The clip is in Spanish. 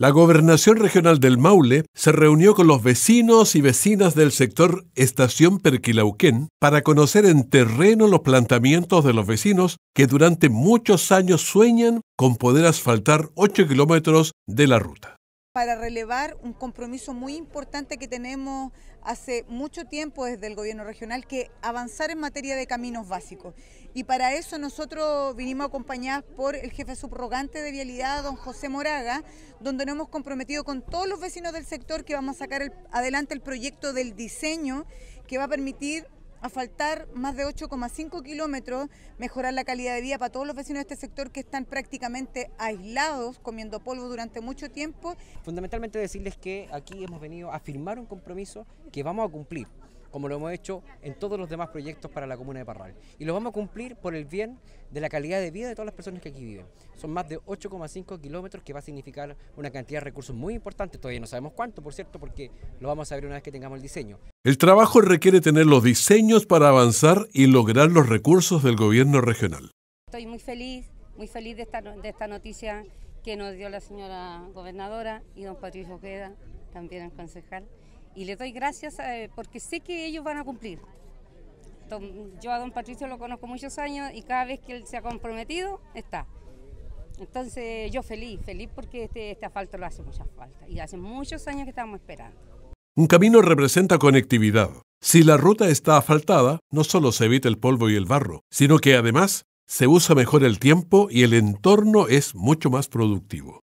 La Gobernación Regional del Maule se reunió con los vecinos y vecinas del sector Estación Perquilauquén para conocer en terreno los planteamientos de los vecinos que durante muchos años sueñan con poder asfaltar 8 kilómetros de la ruta para relevar un compromiso muy importante que tenemos hace mucho tiempo desde el gobierno regional, que avanzar en materia de caminos básicos. Y para eso nosotros vinimos acompañados por el jefe subrogante de vialidad, don José Moraga, donde nos hemos comprometido con todos los vecinos del sector que vamos a sacar adelante el proyecto del diseño que va a permitir a faltar más de 8,5 kilómetros, mejorar la calidad de vida para todos los vecinos de este sector que están prácticamente aislados, comiendo polvo durante mucho tiempo. Fundamentalmente decirles que aquí hemos venido a firmar un compromiso que vamos a cumplir como lo hemos hecho en todos los demás proyectos para la comuna de Parral. Y lo vamos a cumplir por el bien de la calidad de vida de todas las personas que aquí viven. Son más de 8,5 kilómetros que va a significar una cantidad de recursos muy importante, todavía no sabemos cuánto, por cierto, porque lo vamos a ver una vez que tengamos el diseño. El trabajo requiere tener los diseños para avanzar y lograr los recursos del gobierno regional. Estoy muy feliz, muy feliz de esta, de esta noticia que nos dio la señora gobernadora y don Patricio Queda, también el concejal y le doy gracias eh, porque sé que ellos van a cumplir. yo a don Patricio lo conozco muchos años y cada vez que él se ha comprometido, está. Entonces yo feliz, feliz porque este, este, asfalto lo hace mucha falta y hace muchos años que estamos esperando. Un camino representa conectividad. Si la ruta está asfaltada, no solo se evita el polvo y el barro, sino que además se usa mejor el tiempo y el entorno es mucho más productivo.